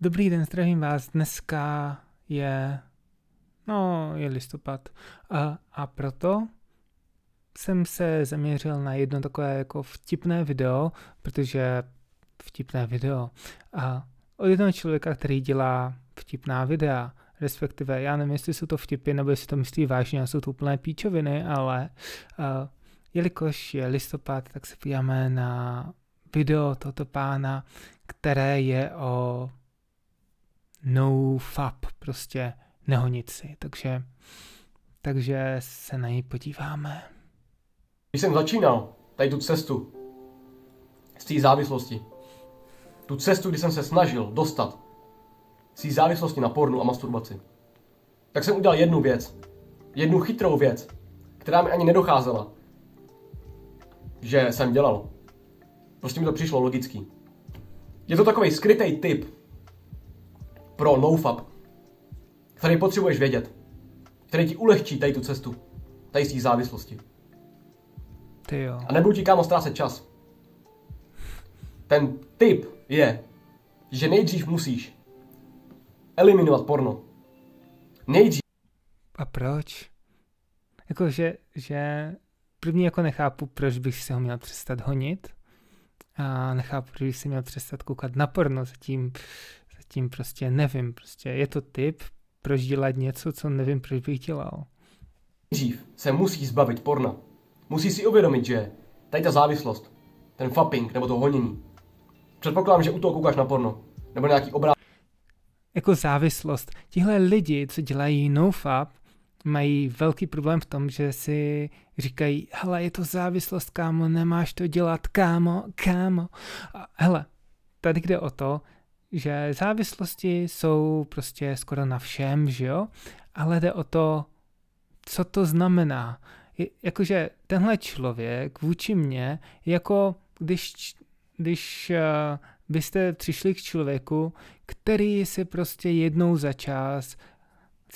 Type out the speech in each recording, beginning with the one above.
Dobrý den, zdravím vás. Dneska je, no, je listopad. A, a proto jsem se zaměřil na jedno takové jako vtipné video, protože vtipné video. A od jednoho člověka, který dělá vtipná videa, respektive já nevím, jestli jsou to vtipy, nebo jestli to myslí vážně a jsou to úplné píčoviny, ale uh, jelikož je listopad, tak se podíváme na video tohoto pána, které je o no fab, prostě nehonit si. Takže, takže se na ní podíváme. Když jsem začínal tady tu cestu z té závislosti, tu cestu, kdy jsem se snažil dostat z té závislosti na pornu a masturbaci, tak jsem udělal jednu věc, jednu chytrou věc, která mi ani nedocházela, že jsem dělal. Prostě mi to přišlo logický. Je to takový skrytý typ, pro Loafab, který potřebuješ vědět, který ti ulehčí tady tu cestu, tady z té závislosti. Ty jo. A nebudu ti kámo ztrácet čas. Ten tip je, že nejdřív musíš eliminovat porno. Nejdřív. A proč? Jako, že, že první jako nechápu, proč bych se ho měl přestat honit. A nechápu, proč bych se měl přestat koukat na porno. Zatím tím prostě nevím, prostě je to typ prožílat něco, co nevím, proč bych dělal. Dřív se musí zbavit porna. Musí si uvědomit, že tady ta závislost, ten fapping nebo to honění. Předpokládám, že u toho koukáš na porno. Nebo nějaký obrázek. Jako závislost. Tihle lidi, co dělají nofap, mají velký problém v tom, že si říkají, hele, je to závislost, kámo, nemáš to dělat, kámo, kámo. A hele, tady jde o to, že závislosti jsou prostě skoro na všem, že jo? Ale jde o to, co to znamená. jakože tenhle člověk vůči mně, jako když, když byste eh, přišli k člověku, který si prostě jednou za čas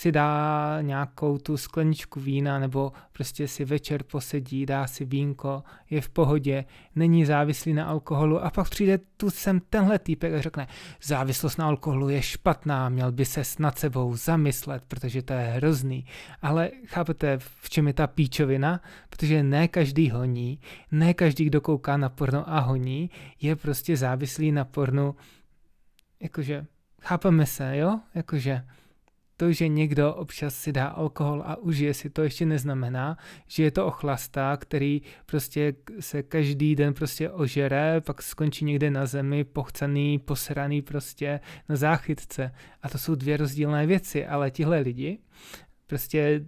si dá nějakou tu skleničku vína nebo prostě si večer posedí, dá si vínko, je v pohodě, není závislý na alkoholu a pak přijde tu sem tenhle týpek a řekne, závislost na alkoholu je špatná, měl by se nad sebou zamyslet, protože to je hrozný. Ale chápete, v čem je ta píčovina? Protože ne každý honí, ne každý, kdo kouká na porno a honí, je prostě závislý na pornu, jakože chápeme se, jo? Jakože to, že někdo občas si dá alkohol a užije si to, ještě neznamená, že je to ochlasta, který prostě se každý den prostě ožere, pak skončí někde na zemi, pochcený, posraný prostě na záchytce. A to jsou dvě rozdílné věci, ale tihle lidi prostě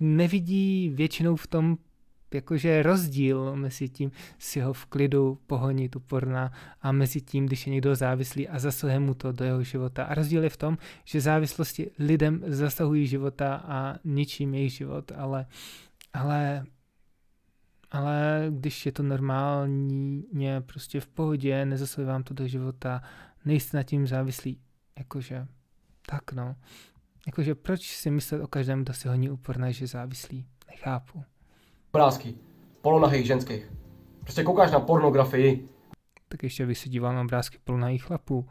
nevidí většinou v tom jakože rozdíl mezi tím si ho v klidu pohonit tu porna a mezi tím, když je někdo závislý a zasahuje mu to do jeho života. A rozdíl je v tom, že závislosti lidem zasahují života a ničím jejich život, ale, ale ale když je to normálně, prostě v pohodě, nezasahuje vám to do života, nejste na tím závislí, jakože tak no. Jakože proč si myslet o každém, kdo si honí úporné, že závislí? Nechápu obrázky polonahých ženských. Prostě koukáš na pornografii. Tak ještě bych se díval na obrázky polonahých chlapů.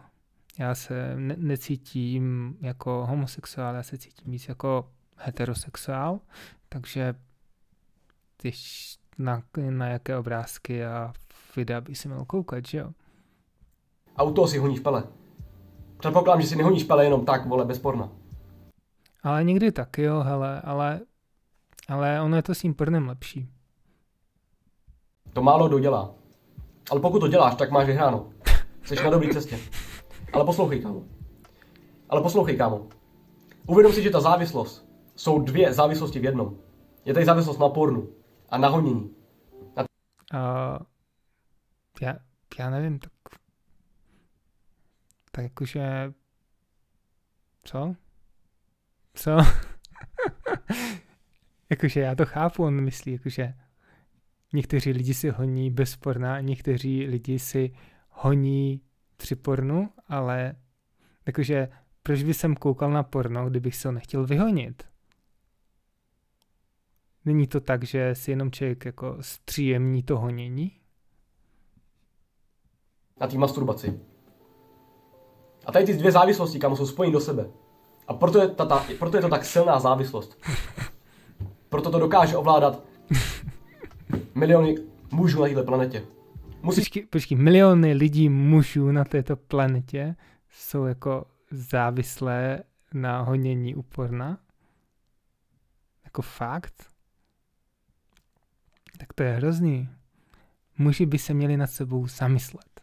Já se ne- necítím jako homosexuál, já se cítím víc jako heterosexuál, takže když na, na jaké obrázky a videa by si měl koukat, že jo? A u toho si honíš pele. Předpokládám, že si nehoníš pele jenom tak, vole, bez porna. Ale někdy tak, jo, hele, ale ale ono je to s tím prnem lepší. To málo dodělá. Ale pokud to děláš, tak máš vyhráno. Jsi na dobré cestě. Ale poslouchej, kámo. Ale poslouchej, kámo. Uvědom si, že ta závislost jsou dvě závislosti v jednom. Je tady závislost na pornu a na honění. Na... Uh, já, já nevím, tak... Tak jakože... Co? Co? Jakože já to chápu, on myslí, jakože někteří lidi si honí bez porna, někteří lidi si honí při pornu, ale jakože proč by jsem koukal na porno, kdybych se ho nechtěl vyhonit? Není to tak, že si jenom člověk jako stříjemní to honění? Na té masturbaci. A tady ty dvě závislosti, kam jsou spojeny do sebe. A proto je, tata, proto je to tak silná závislost. Proto to dokáže ovládat miliony mužů na této planetě. Musí... Počkej, počkej, miliony lidí mužů na této planetě jsou jako závislé na honění uporna? Jako fakt? Tak to je hrozný. Muži by se měli nad sebou zamyslet.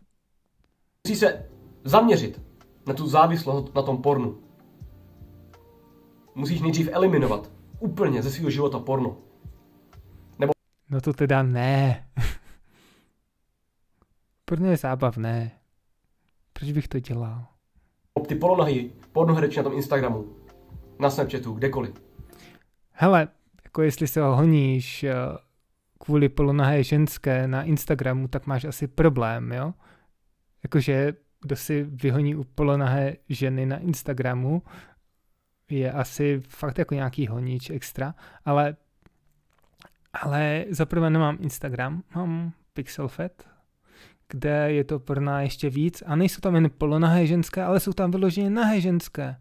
Musí se zaměřit na tu závislost na tom pornu. Musíš nejdřív eliminovat úplně ze svého života porno. Nebo... No to teda ne. porno je zábavné. Proč bych to dělal? Ty polonohy, pornohrečky na tom Instagramu, na Snapchatu, kdekoliv. Hele, jako jestli se honíš eh, kvůli polonahé ženské na Instagramu, tak máš asi problém, jo? Jakože kdo si vyhoní u polonahé ženy na Instagramu, je asi fakt jako nějaký honič extra, ale, ale zaprvé nemám Instagram, mám Pixelfed, kde je to prná ještě víc a nejsou tam jen polonahé ženské, ale jsou tam vyloženě nahé ženské.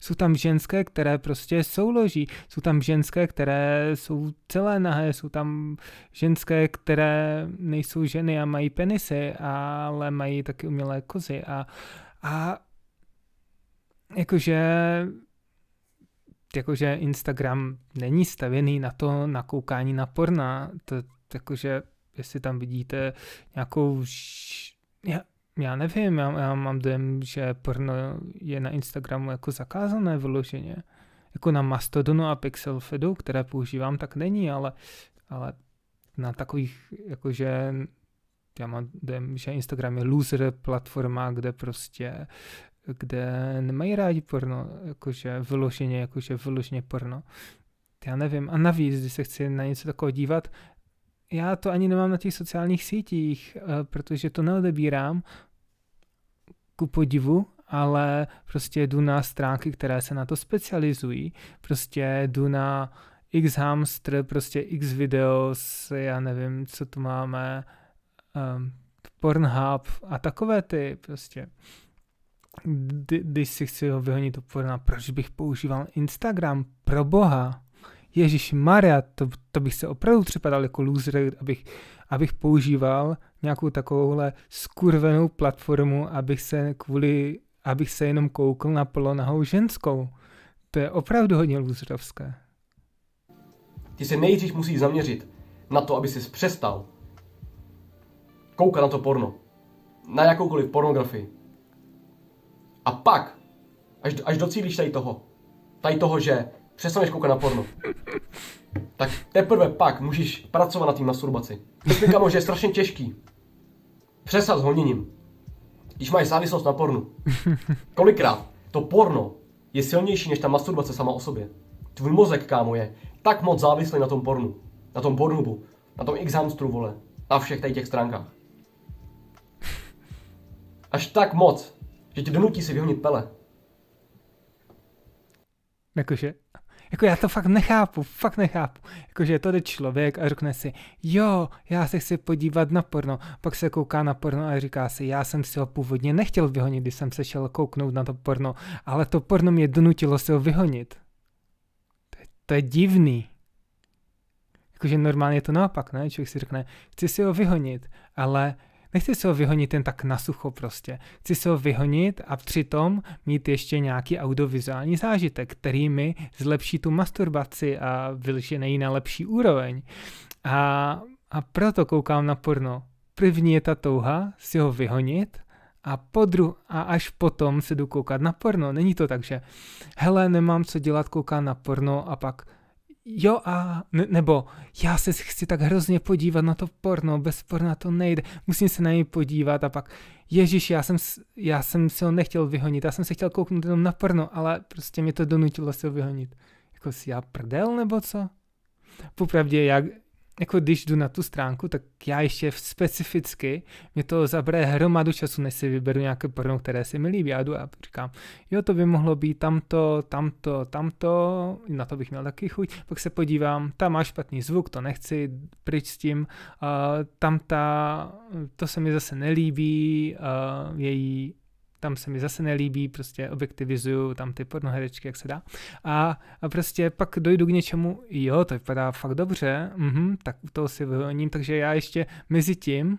Jsou tam ženské, které prostě souloží, jsou tam ženské, které jsou celé nahé, jsou tam ženské, které nejsou ženy a mají penisy, ale mají taky umělé kozy a, a jakože jakože Instagram není stavěný na to nakoukání na porna, to, jakože jestli tam vidíte nějakou, já, já nevím, já, já mám dojem, že porno je na Instagramu jako zakázané vyloženě. Jako na Mastodonu a Pixelfedu, které používám, tak není, ale, ale na takových, jakože já mám dojem, že Instagram je loser platforma, kde prostě kde nemají rádi porno, jakože vyloženě, jakože vyloženě porno. Já nevím. A navíc, když se chci na něco takového dívat, já to ani nemám na těch sociálních sítích, eh, protože to neodebírám ku podivu, ale prostě jdu na stránky, které se na to specializují. Prostě jdu na x hamster, prostě x videos, já nevím, co tu máme, um, Pornhub a takové ty prostě když si chci ho vyhonit do porna, proč bych používal Instagram? Pro boha. Ježíš Maria, to, to, bych se opravdu připadal jako loser, abych, abych používal nějakou takovouhle skurvenou platformu, abych se kvůli, abych se jenom koukl na polonahou ženskou. To je opravdu hodně loserovské. Ty se nejdřív musí zaměřit na to, aby si přestal koukat na to porno. Na jakoukoliv pornografii a pak, až, až docílíš tady toho, tady toho, že přestaneš koukat na porno, tak teprve pak můžeš pracovat na tým masturbaci. Myslím, kamo, že je strašně těžký. Přesat s honěním. Když máš závislost na pornu. Kolikrát to porno je silnější než ta masturbace sama o sobě. Tvůj mozek, kámo, je tak moc závislý na tom pornu. Na tom pornubu. Na tom examstru, vole. Na všech těch stránkách. Až tak moc, že tě donutí si vyhonit pele. Jakože, jako já to fakt nechápu, fakt nechápu. Jakože to jde člověk a řekne si, jo, já se chci podívat na porno. Pak se kouká na porno a říká si, já jsem si ho původně nechtěl vyhonit, když jsem se šel kouknout na to porno, ale to porno mě donutilo se ho vyhonit. To je, to je divný. Jakože normálně je to naopak, ne? Člověk si řekne, chci si ho vyhonit, ale Nechci si ho vyhonit jen tak na sucho prostě. Chci si ho vyhonit a přitom mít ještě nějaký audiovizuální zážitek, který mi zlepší tu masturbaci a vylžené ji na lepší úroveň. A, a proto koukám na porno. První je ta touha si ho vyhonit a, podru- a až potom se jdu koukat na porno. Není to tak, že hele, nemám co dělat, koukám na porno a pak jo a, ne, nebo já se chci tak hrozně podívat na to porno, bez porna to nejde, musím se na něj podívat a pak, ježíš, já jsem, já jsem se ho nechtěl vyhonit, já jsem se chtěl kouknout jenom na porno, ale prostě mě to donutilo se ho vyhonit. Jako si já prdel nebo co? Popravdě, jak jako když jdu na tu stránku, tak já ještě specificky, mě to zabere hromadu času, než si vyberu nějaké porno, které se mi líbí. A jdu a říkám, jo, to by mohlo být tamto, tamto, tamto, na to bych měl taky chuť. Pak se podívám, tam má špatný zvuk, to nechci, pryč s tím, uh, tam ta, to se mi zase nelíbí, uh, její tam se mi zase nelíbí, prostě objektivizuju tam ty pornoherečky, jak se dá. A, a prostě pak dojdu k něčemu, jo, to vypadá fakt dobře, mm-hmm, tak to si vyhoním, takže já ještě mezi tím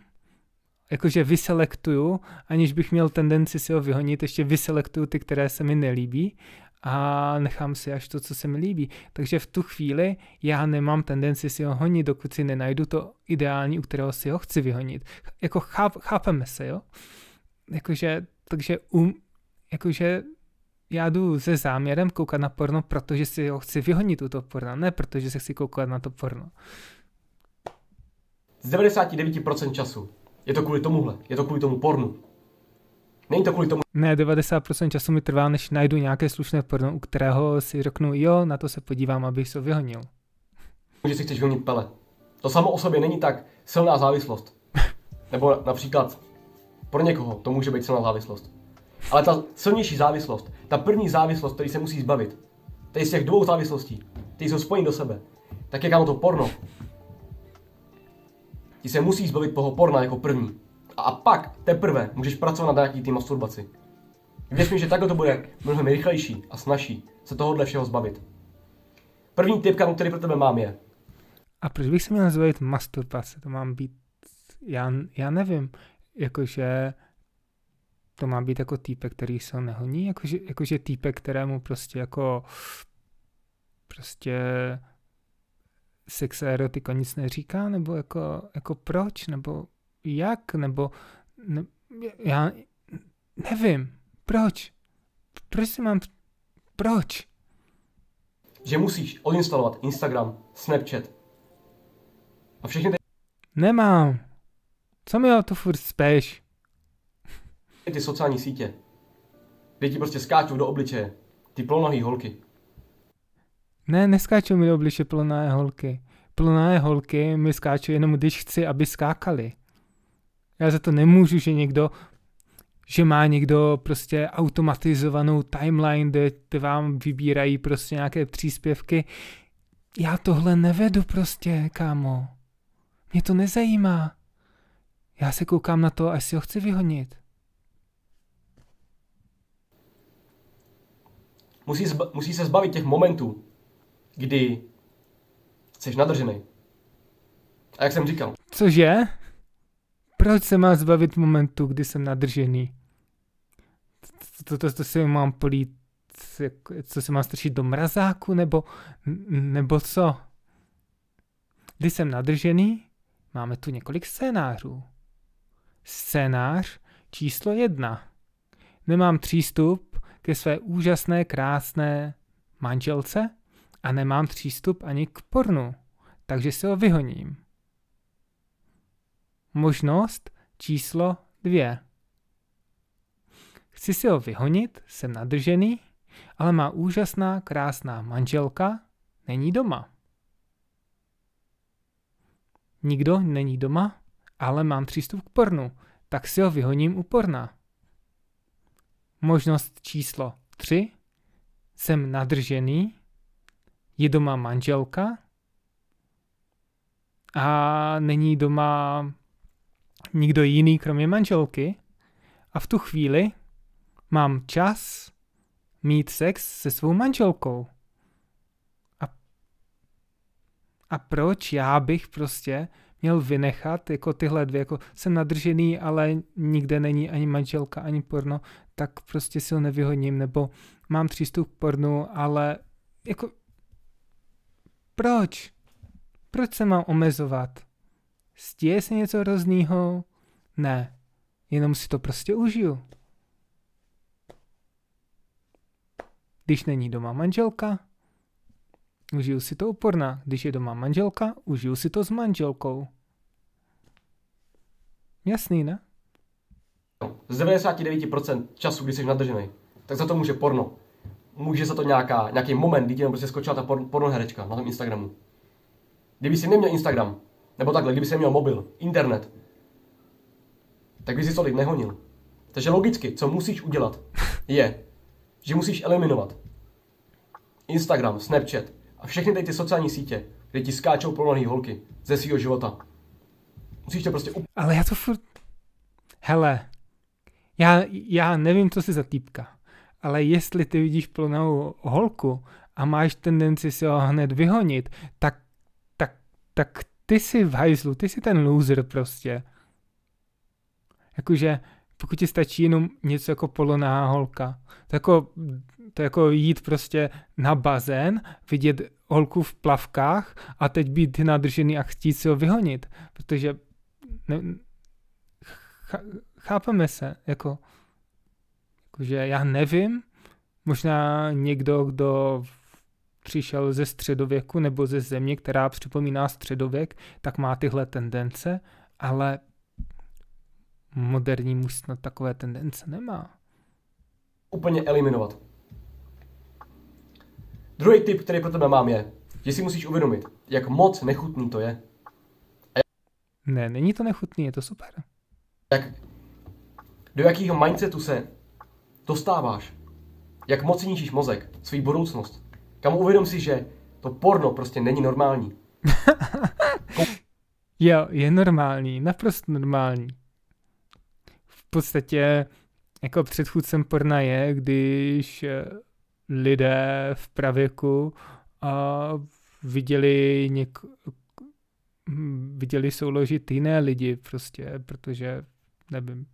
jakože vyselektuju, aniž bych měl tendenci si ho vyhonit, ještě vyselektuju ty, které se mi nelíbí a nechám si až to, co se mi líbí. Takže v tu chvíli já nemám tendenci si ho honit, dokud si nenajdu to ideální, u kterého si ho chci vyhonit. Jako cháp, chápeme se, jo? Jakože takže um, jakože já jdu se záměrem koukat na porno, protože si ho chci vyhodnit u toho porna, ne protože se chci koukat na to porno. Z 99% času je to kvůli tomuhle, je to kvůli tomu pornu. Není to kvůli tomu. Ne, 90% času mi trvá, než najdu nějaké slušné porno, u kterého si řeknu, jo, na to se podívám, abych se vyhonil. Že si chceš vyhonit pele. To samo o sobě není tak silná závislost. Nebo například pro někoho to může být silná závislost. Ale ta silnější závislost, ta první závislost, který se musí zbavit, to je z těch dvou závislostí, ty jsou spojeny do sebe, tak je kámo to porno. Ti se musí zbavit toho porna jako první. A pak teprve můžeš pracovat na nějaký ty masturbaci. Věř mi, že takhle to bude mnohem rychlejší a snažší se tohohle všeho zbavit. První tip, kámo, který pro tebe mám, je. A proč bych se měl zbavit masturbace? To mám být... Já, já nevím jakože to má být jako týpek, který se nehoní, jakože, jakože týpek, kterému prostě jako prostě sex a erotika nic neříká, nebo jako, jako proč, nebo jak, nebo ne, já nevím, proč, proč si mám, proč? Že musíš odinstalovat Instagram, Snapchat a všechny ty... Nemám. Co mi to furt spíš? Ty sociální sítě. Kde ti prostě skáčou do obličeje. Ty plnohý holky. Ne, neskáču mi do obličeje plné holky. Plné holky mi skáču jenom, když chci, aby skákali. Já za to nemůžu, že někdo že má někdo prostě automatizovanou timeline, kde ty vám vybírají prostě nějaké příspěvky. Já tohle nevedu prostě, kámo. Mě to nezajímá. Já se koukám na to, až si ho chci vyhonit. Musí, zba- musí se zbavit těch momentů, kdy jsi nadržený. A jak jsem říkal. Cože? Proč se má zbavit momentu, kdy jsem nadržený? To, to, to si mám polít, jako, co se má strčit do mrazáku, nebo, nebo co? Když jsem nadržený, máme tu několik scénářů. Scénář číslo jedna. Nemám přístup ke své úžasné, krásné manželce a nemám přístup ani k pornu, takže se ho vyhoním. Možnost číslo dvě. Chci si ho vyhonit, jsem nadržený, ale má úžasná, krásná manželka není doma. Nikdo není doma? ale mám přístup k pornu, tak si ho vyhoním u porna. Možnost číslo 3. Jsem nadržený, je doma manželka a není doma nikdo jiný kromě manželky a v tu chvíli mám čas mít sex se svou manželkou. A, a proč já bych prostě měl vynechat, jako tyhle dvě, jako jsem nadržený, ale nikde není ani manželka, ani porno, tak prostě si ho nevyhodím, nebo mám přístup k pornu, ale jako proč? Proč se mám omezovat? Stěje se něco hroznýho? Ne. Jenom si to prostě užiju. Když není doma manželka, užiju si to uporná. Když je doma manželka, užiju si to s manželkou. Jasný, ne? Z 99% času, kdy jsi nadržený, tak za to může porno. Může za to nějaká, nějaký moment, kdy ti prostě skočila ta porno, porno herečka na tom Instagramu. Kdyby si neměl Instagram, nebo takhle, kdyby si měl mobil, internet, tak by si tolik nehonil. Takže logicky, co musíš udělat, je, že musíš eliminovat Instagram, Snapchat a všechny ty sociální sítě, kde ti skáčou plnohý holky ze svého života. Musíš to prostě... Up... Ale já to furt... Hele, já, já nevím, co jsi za týpka, ale jestli ty vidíš plnou holku a máš tendenci si ho hned vyhonit, tak, tak, tak ty jsi v hajzlu, ty jsi ten loser prostě. Jakože pokud ti stačí jenom něco jako poloná holka, to jako, to jako jít prostě na bazén, vidět holku v plavkách a teď být nadržený a chtít si ho vyhonit, protože ne, chápeme se, jako, jako, že já nevím, možná někdo, kdo přišel ze středověku nebo ze země, která připomíná středověk, tak má tyhle tendence, ale moderní muž snad takové tendence nemá. Úplně eliminovat. Druhý tip, který pro tebe mám, je, že si musíš uvědomit, jak moc nechutný to je, ne, není to nechutný, je to super. Tak do jakého mindsetu se dostáváš? Jak moc ničíš mozek, svůj budoucnost? Kam uvědom si, že to porno prostě není normální. jo, je normální, naprosto normální. V podstatě jako předchůdcem porna je, když eh, lidé v pravěku a viděli něk- Hm, viděli souložit jiné lidi prostě, protože nevím.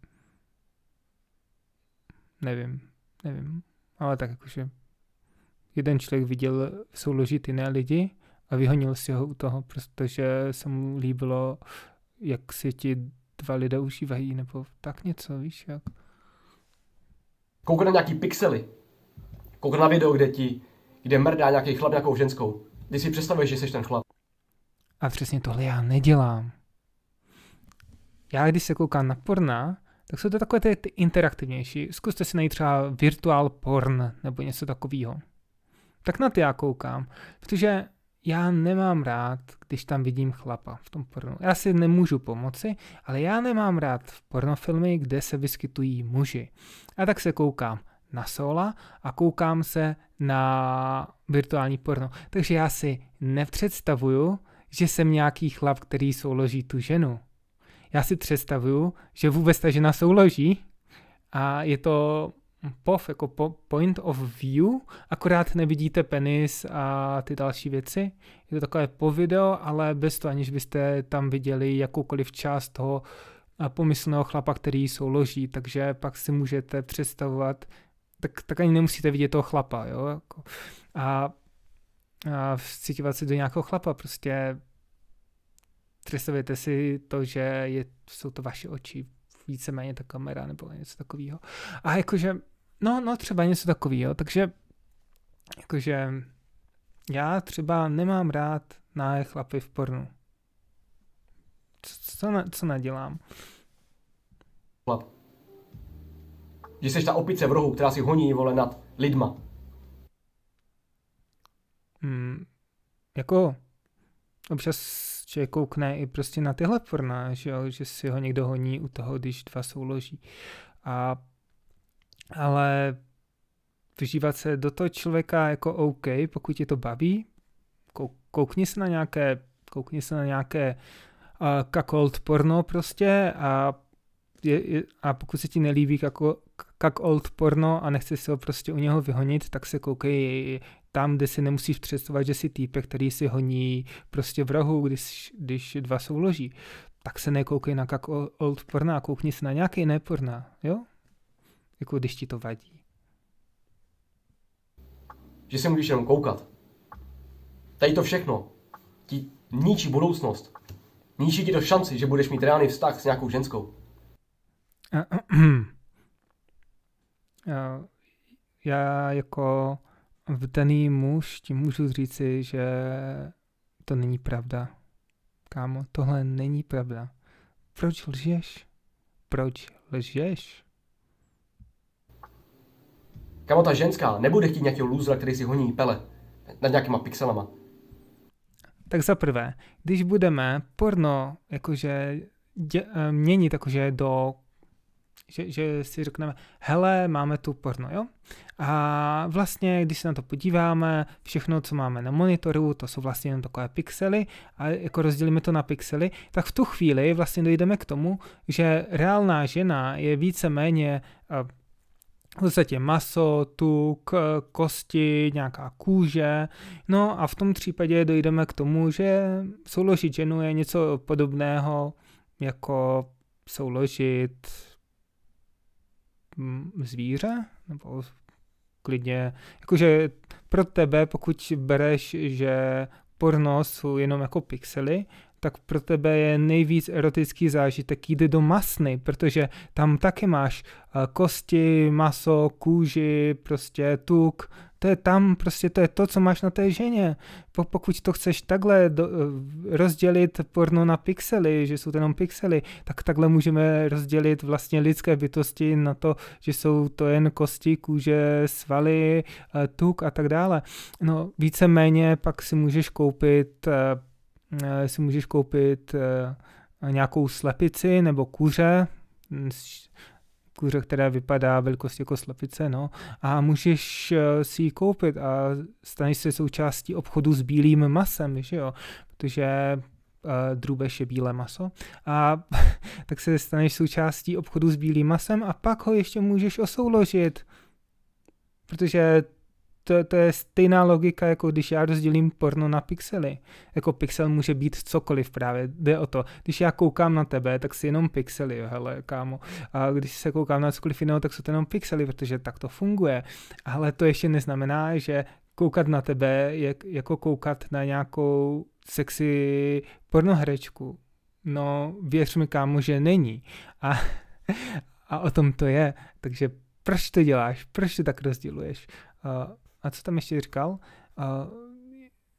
Nevím, nevím. Ale tak jakože jeden člověk viděl souložit jiné lidi a vyhonil si ho u toho, protože se mu líbilo, jak si ti dva lidé užívají, nebo tak něco, víš jak. Koukne na nějaký pixely. Koukne na video, kde ti, kde mrdá nějaký chlap nějakou ženskou. Když si představuješ, že jsi ten chlap. A přesně tohle já nedělám. Já když se koukám na porna, tak jsou to takové ty, ty interaktivnější. Zkuste si najít třeba virtuál porn nebo něco takového. Tak na ty já koukám, protože já nemám rád, když tam vidím chlapa v tom pornu. Já si nemůžu pomoci, ale já nemám rád v pornofilmy, kde se vyskytují muži. A tak se koukám na sola a koukám se na virtuální porno. Takže já si nepředstavuju, že jsem nějaký chlap, který souloží tu ženu. Já si představuju, že vůbec ta žena souloží a je to POV, jako po, point of view, akorát nevidíte penis a ty další věci. Je to takové video, ale bez toho, aniž byste tam viděli jakoukoliv část toho eh, pomyslného chlapa, který souloží, takže pak si můžete představovat, tak, tak ani nemusíte vidět toho chlapa, jo. Jako. A vcítívat se do nějakého chlapa, prostě trestujete si to, že je, jsou to vaše oči, víceméně ta kamera nebo něco takového. A jakože, no, no třeba něco takového, takže jakože já třeba nemám rád na chlapy v pornu. Co, co, na, co nadělám? Že jsi ta opice v rohu, která si honí, vole, nad lidma mm, jako občas člověk koukne i prostě na tyhle porna, že, jo? že si ho někdo honí u toho, když dva souloží. A, ale vyžívat se do toho člověka jako OK, pokud tě to baví, koukni se na nějaké, koukni se na nějaké uh, kakold porno prostě a, je, je, a pokud se ti nelíbí kako, kak old porno a nechceš se ho prostě u něho vyhonit, tak se koukej tam, kde si nemusíš představovat, že si týpek, který si honí prostě v rohu, když, když dva souloží, tak se nekoukej na kak old porna, koukni se na nějaký jiné porna, jo? Jako když ti to vadí. Že se můžeš jenom koukat. Tady to všechno ti ničí budoucnost. Ničí ti to šanci, že budeš mít reálný vztah s nějakou ženskou. Já jako vdaný muž, ti můžu říci, že to není pravda. Kámo, tohle není pravda. Proč lžeš? Proč lžeš? Kámo, ta ženská nebude chtít nějakého lůzra, který si honí pele nad nějakýma pixelama. Tak za prvé, když budeme porno jakože dě, eh, měnit jakože do že, že si řekneme, hele, máme tu porno, jo? A vlastně, když se na to podíváme, všechno, co máme na monitoru, to jsou vlastně jenom takové pixely a jako rozdělíme to na pixely, tak v tu chvíli vlastně dojdeme k tomu, že reálná žena je víceméně v podstatě maso, tuk, kosti, nějaká kůže. No a v tom případě dojdeme k tomu, že souložit ženu je něco podobného jako souložit zvíře, nebo klidně, jakože pro tebe, pokud bereš, že porno jsou jenom jako pixely, tak pro tebe je nejvíc erotický zážitek jít do masny, protože tam také máš eh, kosti, maso, kůži, prostě tuk, to je tam, prostě to je to, co máš na té ženě. Pokud to chceš takhle do, eh, rozdělit porno na pixely, že jsou to jenom pixely, tak takhle můžeme rozdělit vlastně lidské bytosti na to, že jsou to jen kosti, kůže, svaly, eh, tuk a tak dále. No víceméně pak si můžeš koupit Eh, si můžeš koupit eh, nějakou slepici nebo kuře, hm, kuře, která vypadá velikost jako slepice, no, a můžeš eh, si ji koupit a staneš se součástí obchodu s bílým masem, že jo, protože uh, drůbež je bílé maso, a tak se staneš součástí obchodu s bílým masem a pak ho ještě můžeš osouložit, protože to, to je stejná logika, jako když já rozdělím porno na pixely. Jako pixel může být cokoliv právě, jde o to. Když já koukám na tebe, tak si jenom pixely, hele, kámo. A když se koukám na cokoliv jiného, tak jsou to jenom pixely, protože tak to funguje. Ale to ještě neznamená, že koukat na tebe je jako koukat na nějakou sexy pornohrečku. No, věř mi, kámo, že není. A, a o tom to je. Takže proč to děláš? Proč to tak rozděluješ? Uh, a co tam ještě říkal? Uh,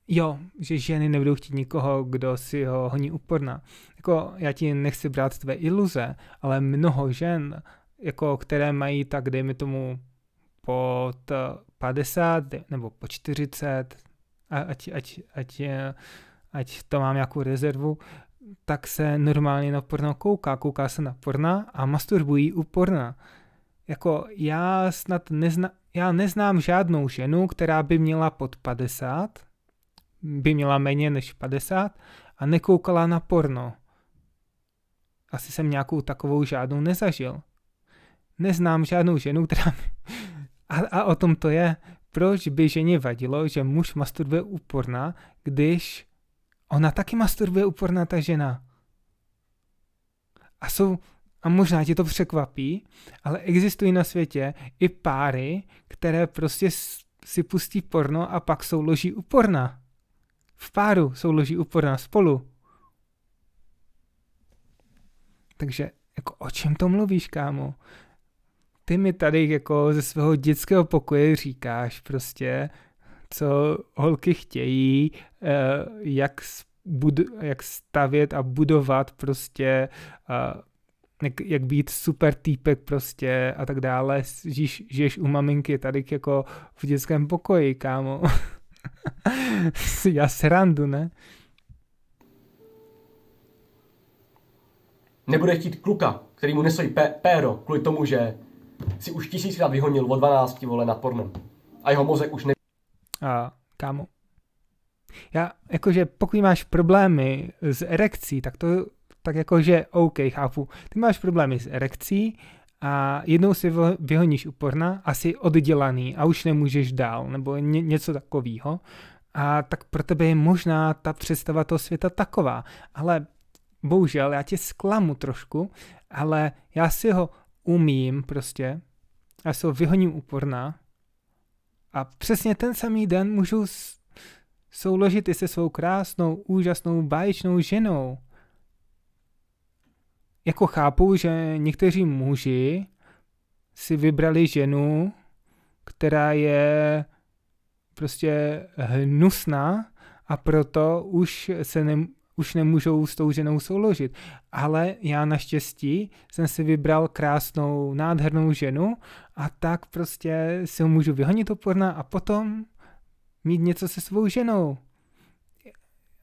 jo, že ženy nebudou chtít nikoho, kdo si ho honí uporná. Jako, já ti nechci brát tvé iluze, ale mnoho žen, jako, které mají tak, dejme tomu, pod 50 nebo po 40, ať, ať, ať, ať to mám nějakou rezervu, tak se normálně na porno kouká, kouká se na porna a masturbují u porna. Jako já snad neznám, já neznám žádnou ženu, která by měla pod 50, by měla méně než 50 a nekoukala na porno. Asi jsem nějakou takovou žádnou nezažil. Neznám žádnou ženu, která... A, a o tom to je. Proč by ženě vadilo, že muž masturbuje uporná, když ona taky masturbuje uporná ta žena? A jsou a možná ti to překvapí, ale existují na světě i páry, které prostě si pustí porno a pak souloží u porna. V páru souloží u porna spolu. Takže jako o čem to mluvíš, kámo? Ty mi tady jako ze svého dětského pokoje říkáš prostě, co holky chtějí, eh, jak, bud- jak stavět a budovat prostě eh, jak, jak být super týpek prostě a tak dále. Žiješ, žiješ u maminky tady jako v dětském pokoji, kámo. Já já srandu, ne? Nebude chtít kluka, který mu nesojí pé- péro kvůli tomu, že si už tisíckrát vyhonil o 12 vole nad pornem. A jeho mozek už ne... A, kámo. Já, jakože pokud máš problémy s erekcí, tak to tak jakože OK, chápu, ty máš problémy s erekcí a jednou si vyhoníš uporna, asi oddělaný a už nemůžeš dál, nebo ně, něco takového. A tak pro tebe je možná ta představa toho světa taková, ale bohužel já tě zklamu trošku, ale já si ho umím prostě, já si ho vyhoním u a přesně ten samý den můžu souložit i se svou krásnou, úžasnou, báječnou ženou jako chápu, že někteří muži si vybrali ženu, která je prostě hnusná a proto už se ne, už nemůžou s tou ženou souložit. Ale já naštěstí jsem si vybral krásnou, nádhernou ženu a tak prostě si ho můžu vyhonit oporná a potom mít něco se svou ženou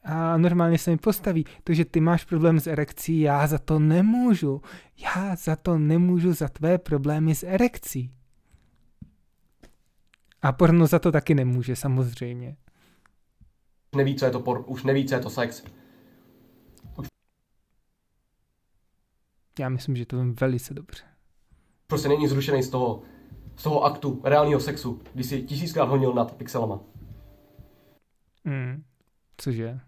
a normálně se mi postaví. To, že ty máš problém s erekcí, já za to nemůžu. Já za to nemůžu za tvé problémy s erekcí. A porno za to taky nemůže, samozřejmě. Neví, co je to por, už neví, co je to sex. Už... Já myslím, že to vím velice dobře. Prostě není zrušený z toho, z toho aktu reálního sexu, kdy si tisíckrát honil nad pixelama. Hmm, cože?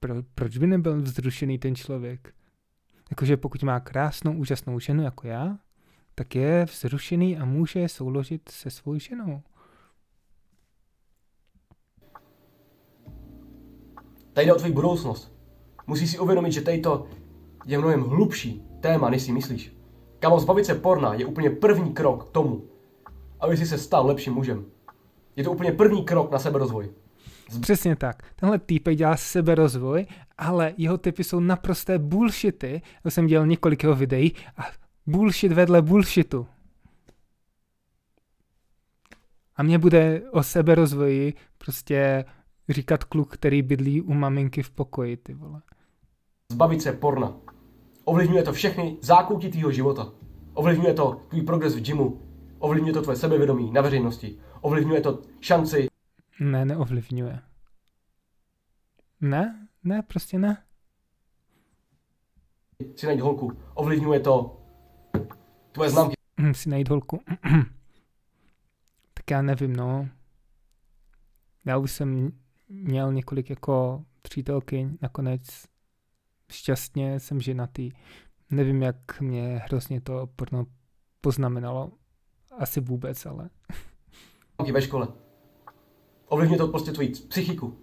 pro, proč by nebyl vzrušený ten člověk? Jakože pokud má krásnou, úžasnou ženu jako já, tak je vzrušený a může souložit se svou ženou. Tady jde o tvoji budoucnost. Musíš si uvědomit, že tady to je mnohem hlubší téma, než si myslíš. Kamo, zbavit se porna je úplně první krok k tomu, aby si se stal lepším mužem. Je to úplně první krok na seberozvoj. Přesně tak. Tenhle týpek dělá sebe rozvoj, ale jeho typy jsou naprosté bullshity. Já jsem dělal několik jeho videí a bullshit vedle bullshitu. A mě bude o sebe rozvoji prostě říkat kluk, který bydlí u maminky v pokoji, ty vole. Zbavit se porna. Ovlivňuje to všechny zákoutí tvýho života. Ovlivňuje to tvůj progres v gymu. Ovlivňuje to tvoje sebevědomí na veřejnosti. Ovlivňuje to šanci ne, neovlivňuje. Ne, ne, prostě ne. Si najít holku. Ovlivňuje to tvoje známky. Hm, si najít holku. tak já nevím, no. Já už jsem měl několik jako přítelky, nakonec šťastně jsem ženatý. Nevím, jak mě hrozně to porno poznamenalo. Asi vůbec, ale... ve škole. Ovlivňuje to prostě tvoji psychiku.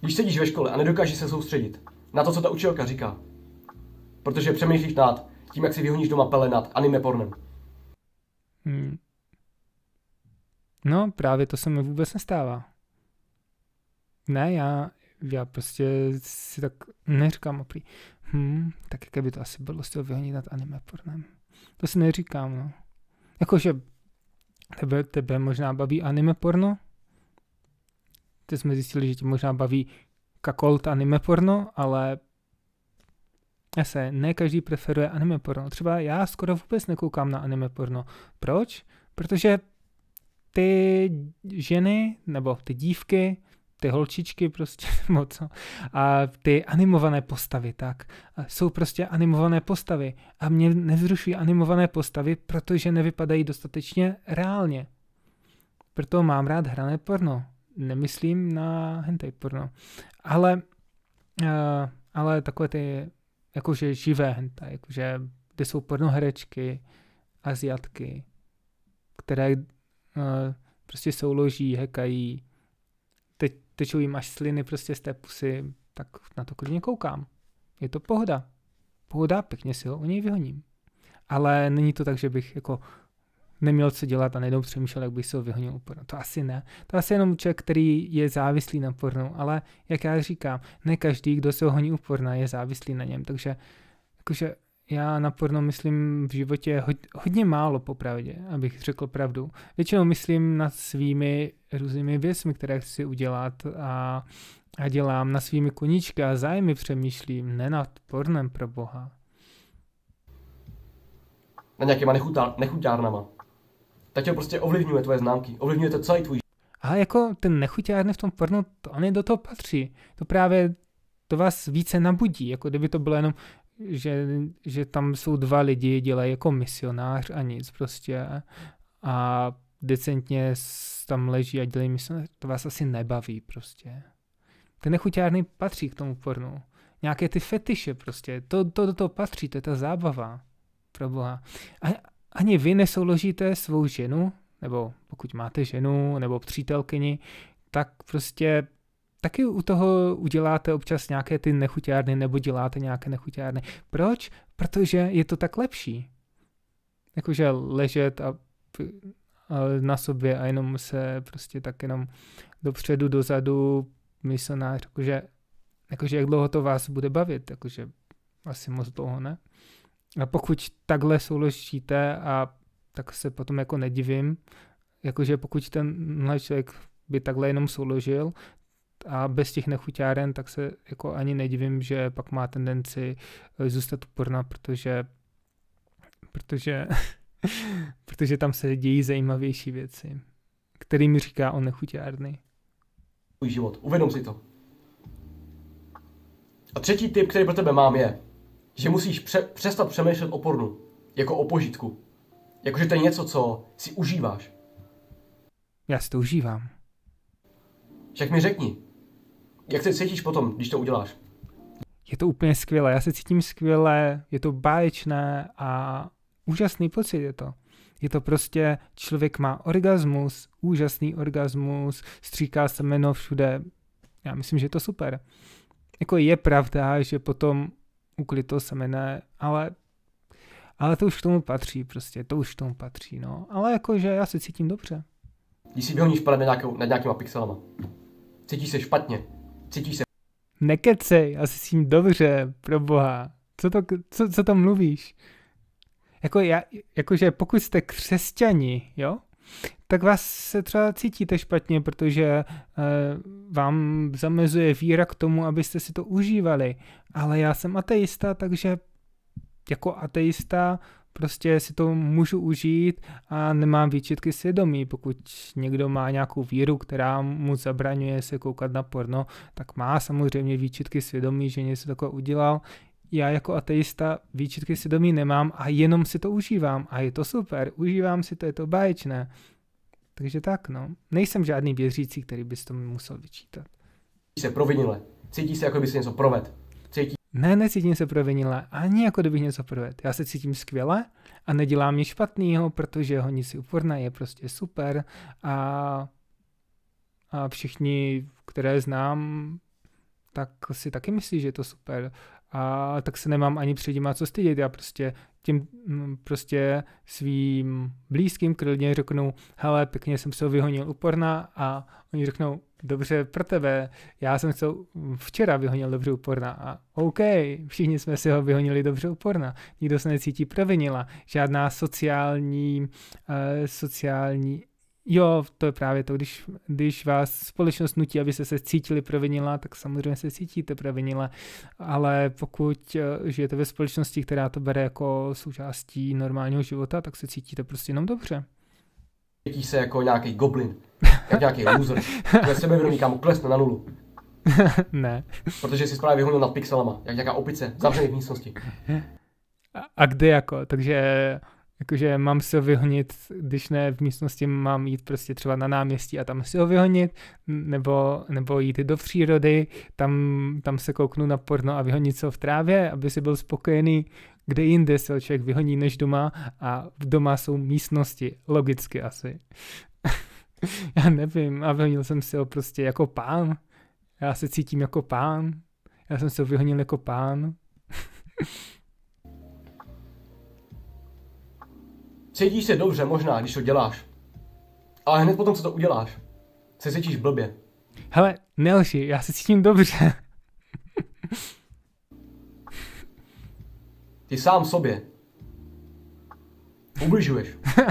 Když sedíš ve škole a nedokážeš se soustředit na to, co ta učitelka říká, protože přemýšlíš nad tím, jak si vyhoníš doma pele nad anime pornem. Hmm. No, právě to se mi vůbec nestává. Ne, já, já prostě si tak neříkám oprý. Hmm, tak jaké by to asi bylo z toho vyhonit nad anime pornem. To si neříkám, no. Jakože tebe, tebe možná baví anime porno? ty jsme zjistili, že tě možná baví kakolt anime porno, ale se ne každý preferuje anime porno. Třeba já skoro vůbec nekoukám na anime porno. Proč? Protože ty ženy, nebo ty dívky, ty holčičky prostě, nebo co, a ty animované postavy, tak, jsou prostě animované postavy a mě nevzrušují animované postavy, protože nevypadají dostatečně reálně. Proto mám rád hrané porno nemyslím na hentai porno, ale, uh, ale takové ty jakože živé hentai, jakože kde jsou pornoherečky, aziatky, které uh, prostě souloží, hekají, te, tečou jim až sliny prostě z té pusy, tak na to klidně koukám. Je to pohoda. Pohoda, pěkně si ho o něj vyhoním. Ale není to tak, že bych jako neměl co dělat a najednou přemýšlel, jak bych se ho vyhonil úplně. No to asi ne. To asi jenom člověk, který je závislý na pornu, ale jak já říkám, ne každý, kdo se honí u porna, je závislý na něm, takže jakože já na porno myslím v životě hodně málo popravdě, abych řekl pravdu. Většinou myslím nad svými různými věcmi, které chci udělat a, a dělám na svými koníčky a zájmy přemýšlím, ne nad pornem pro boha. Na nějakýma nechutá, nechutárnama tak prostě ovlivňuje tvoje známky, ovlivňuje to celý tvůj A jako ten nechuťárny v tom pornu, to oni do toho patří. To právě, to vás více nabudí, jako kdyby to bylo jenom, že, že tam jsou dva lidi, dělají jako misionář a nic prostě. A decentně tam leží a dělají misionář, to vás asi nebaví prostě. Ten nechuťárny patří k tomu pornu. Nějaké ty fetiše prostě, to, to do toho patří, to je ta zábava. Pro boha. A, ani vy nesouložíte svou ženu, nebo pokud máte ženu nebo přítelkyni, tak prostě taky u toho uděláte občas nějaké ty nechuťárny nebo děláte nějaké nechuťárny. Proč? Protože je to tak lepší. Jakože ležet a, na sobě a jenom se prostě tak jenom dopředu, dozadu, misionář, jakože, jakože jak dlouho to vás bude bavit, jakože asi moc dlouho ne. A pokud takhle souložíte a tak se potom jako nedivím, jakože pokud ten člověk by takhle jenom souložil a bez těch nechuťáren, tak se jako ani nedivím, že pak má tendenci eh, zůstat uporná, protože protože, protože tam se dějí zajímavější věci, mi říká on nechuťárny. Můj život, uvědom si to. A třetí tip, který pro tebe mám je, že musíš pře- přestat přemýšlet o pornu, jako o požitku. Jakože to je něco, co si užíváš. Já si to užívám. Však mi řekni, jak se cítíš potom, když to uděláš? Je to úplně skvělé, já se cítím skvěle, je to báječné a úžasný pocit je to. Je to prostě, člověk má orgasmus, úžasný orgasmus, stříká se jméno všude. Já myslím, že je to super. Jako je pravda, že potom uklid to semene, ale ale to už k tomu patří prostě, to už k tomu patří, no. Ale jakože já se cítím dobře. Když si vyhoníš pade nad, nějakou, nad nějakýma pixelama, cítíš se špatně, cítíš se... Nekecej, já se cítím dobře, pro boha. Co to, co, co to mluvíš? Jako já, jakože pokud jste křesťani, jo, tak vás se třeba cítíte špatně, protože eh, vám zamezuje víra k tomu, abyste si to užívali. Ale já jsem ateista, takže jako ateista prostě si to můžu užít a nemám výčitky svědomí. Pokud někdo má nějakou víru, která mu zabraňuje se koukat na porno, tak má samozřejmě výčitky svědomí, že něco takové udělal. Já jako ateista výčitky svědomí nemám a jenom si to užívám a je to super, užívám si to, je to báječné. Takže tak, no. Nejsem žádný věřící, který bys to musel vyčítat. Cítí se provinile. Cítí se, jako by si něco proved. Cítí... Ne, necítím se provinile. Ani jako kdybych něco proved. Já se cítím skvěle a nedělám nic špatného, protože ho nic úporné je prostě super a, a všichni, které znám, tak si taky myslí, že je to super a tak se nemám ani před nima co stydět. Já prostě tím mm, prostě svým blízkým klidně řeknu, hele, pěkně jsem se vyhonil u a oni řeknou, dobře pro tebe, já jsem se včera vyhonil dobře u a OK, všichni jsme si ho vyhonili dobře u nikdo se necítí provinila, žádná sociální, uh, sociální Jo, to je právě to, když, když vás společnost nutí, aby se se cítili provinila, tak samozřejmě se cítíte provinila, ale pokud eh, žijete ve společnosti, která to bere jako součástí normálního života, tak se cítíte prostě jenom dobře. Cítí se jako nějaký goblin, jako nějaký loser, ve vědomí kam klesne na nulu. ne. Protože jsi správně vyhonil nad pixelama, jak nějaká opice, zavřený v místnosti. A, a kde jako, takže Jakože mám si ho vyhonit, když ne v místnosti, mám jít prostě třeba na náměstí a tam si ho vyhonit, nebo, nebo jít do přírody, tam, tam se kouknu na porno a vyhonit se v trávě, aby si byl spokojený, kde jinde se člověk vyhoní než doma a v doma jsou místnosti, logicky asi. já nevím, a vyhonil jsem si ho prostě jako pán. Já se cítím jako pán. Já jsem se ho vyhonil jako pán. Cítíš se dobře možná, když to děláš. Ale hned potom, co to uděláš, se cítíš blbě. Hele, nelži, já se cítím dobře. Ty sám sobě ubližuješ.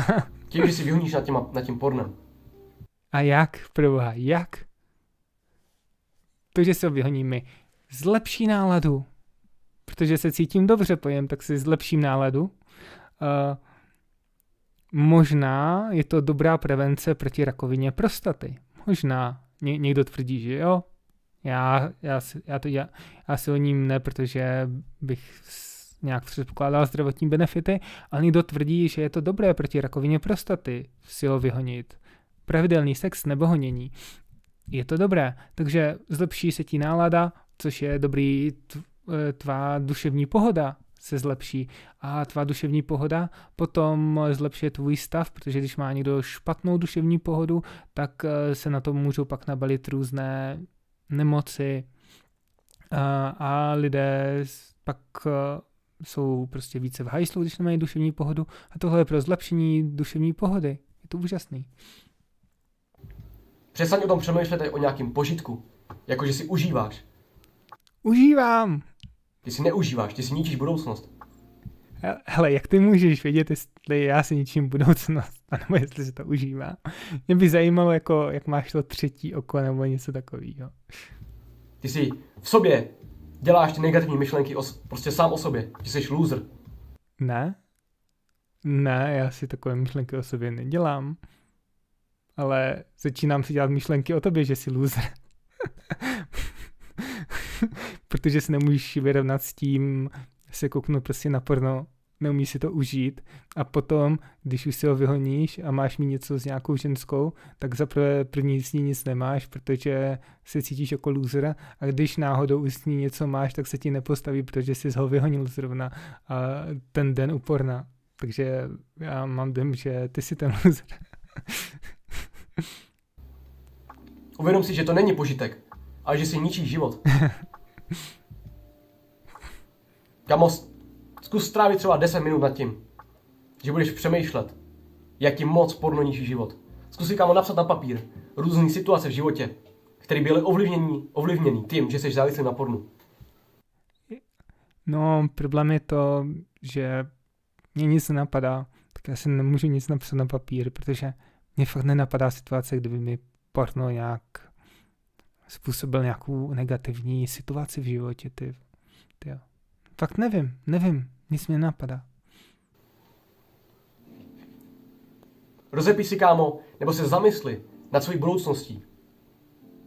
Tím, že si vyhoníš nad, těma, nad tím pornem. A jak, proboha, jak? To, že se vyhoní mi, zlepší náladu. Protože se cítím dobře pojem, tak si zlepším náladu. Uh, možná je to dobrá prevence proti rakovině prostaty. Možná. Ně, někdo tvrdí, že jo. Já, já, já, to, já, já si o ním ne, protože bych nějak předpokládal zdravotní benefity, ale někdo tvrdí, že je to dobré proti rakovině prostaty si ho vyhonit. Pravidelný sex nebo honění. Je to dobré, takže zlepší se ti nálada, což je dobrý eh, tvá duševní pohoda, se zlepší a tvá duševní pohoda potom zlepšuje tvůj stav, protože když má někdo špatnou duševní pohodu, tak eh, se na to můžou pak nabalit různé nemoci a lidé pak eh, jsou prostě více v hajslu, když nemají duševní pohodu a tohle je pro zlepšení duševní pohody. Je to úžasný. Přestaň o tom přemýšlete o nějakém požitku, jakože si užíváš. Užívám! Ty si neužíváš, ty si ničíš budoucnost. Hele, jak ty můžeš vědět, jestli já si ničím budoucnost, nebo jestli se to užívá? Mě by zajímalo, jako, jak máš to třetí oko nebo něco takového. Ty si v sobě děláš ty negativní myšlenky o, prostě sám o sobě. Ty jsi loser. Ne. Ne, já si takové myšlenky o sobě nedělám. Ale začínám si dělat myšlenky o tobě, že jsi loser. protože se nemůžeš vyrovnat s tím, se kouknout prostě na porno, neumíš si to užít a potom, když už si ho vyhoníš a máš mít něco s nějakou ženskou, tak za prvé první s ní nic nemáš, protože se cítíš jako loser a když náhodou už s ní něco máš, tak se ti nepostaví, protože jsi ho vyhonil zrovna a ten den uporna. Takže já mám dojem, že ty jsi ten loser. Uvědom si, že to není požitek, ale že si ničí život. Kamo, zkus strávit třeba 10 minut nad tím, že budeš přemýšlet, jak ti moc porno ničí život. Zkus si kamo napsat na papír různé situace v životě, které byly ovlivněný, ovlivněný tím, že jsi závislý na pornu. No, problém je to, že mě nic nenapadá, tak já si nemůžu nic napsat na papír, protože mě fakt nenapadá situace, kdyby mi porno nějak způsobil nějakou negativní situaci v životě, ty, ty jo. Fakt nevím, nevím, nic mě napadá. Rozepi si, kámo, nebo se zamysli nad svojí budoucností.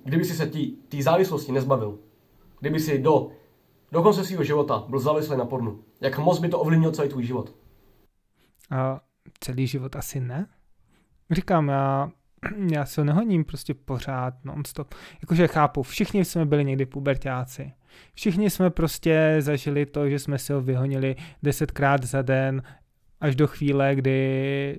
Kdyby si se té závislosti nezbavil, kdyby si do, do konce svého života byl závislý na pornu, jak moc by to ovlivnilo celý tvůj život? A celý život asi ne. Říkám, já já se ho nehoním prostě pořád nonstop. Jakože chápu, všichni jsme byli někdy pubertáci. Všichni jsme prostě zažili to, že jsme si ho vyhonili desetkrát za den až do chvíle, kdy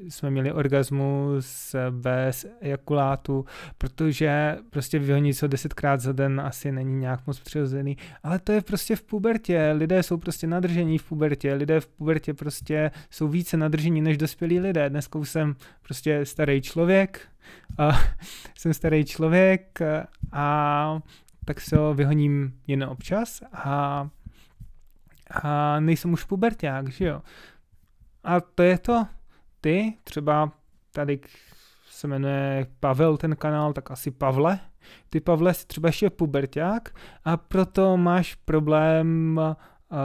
jsme měli orgasmus bez ejakulátu, protože prostě vyhonit se desetkrát za den asi není nějak moc přirozený, ale to je prostě v pubertě, lidé jsou prostě nadržení v pubertě, lidé v pubertě prostě jsou více nadržení než dospělí lidé, dneska jsem prostě starý člověk, a jsem starý člověk a tak se ho vyhoním jen občas a, a nejsem už puberták, že jo a to je to. Ty, třeba tady se jmenuje Pavel ten kanál, tak asi Pavle. Ty Pavle jsi třeba ještě puberták a proto máš problém uh,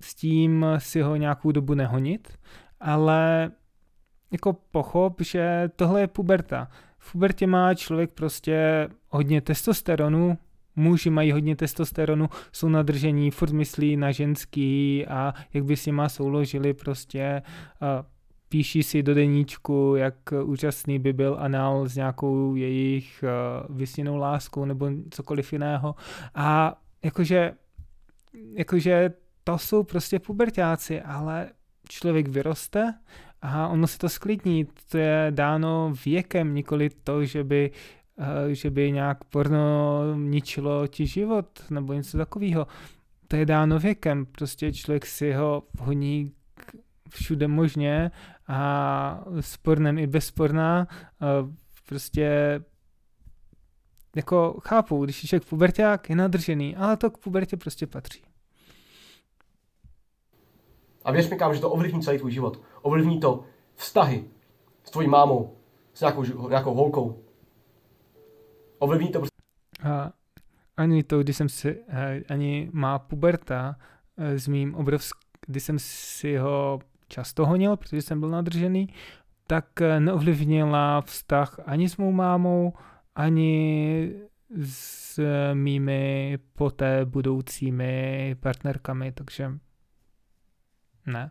s tím si ho nějakou dobu nehonit, ale jako pochop, že tohle je puberta. V pubertě má člověk prostě hodně testosteronu, muži mají hodně testosteronu, jsou nadržení, furt myslí na ženský a jak by si má souložili prostě píší si do deníčku, jak úžasný by byl anal s nějakou jejich vysněnou láskou nebo cokoliv jiného a jakože, jakože to jsou prostě pubertáci, ale člověk vyroste a ono se to sklidní. To je dáno věkem, nikoli to, že by Eh, že by nějak porno ničilo ti život nebo něco takového. To je dáno věkem, prostě člověk si ho honí všude možně a s pornem i bez porna eh, prostě jako chápu, když je člověk puberták, je nadržený, ale to k pubertě prostě patří. A věř mi, kam, že to ovlivní celý tvůj život. Ovlivní to vztahy s tvojí mámou, s nějakou, nějakou holkou, ovlivní to prostě. A ani to, když jsem si, eh, ani má puberta eh, s mým obrovským, když jsem si ho často honil, protože jsem byl nadržený, tak eh, neovlivnila vztah ani s mou mámou, ani s mými poté budoucími partnerkami, takže ne.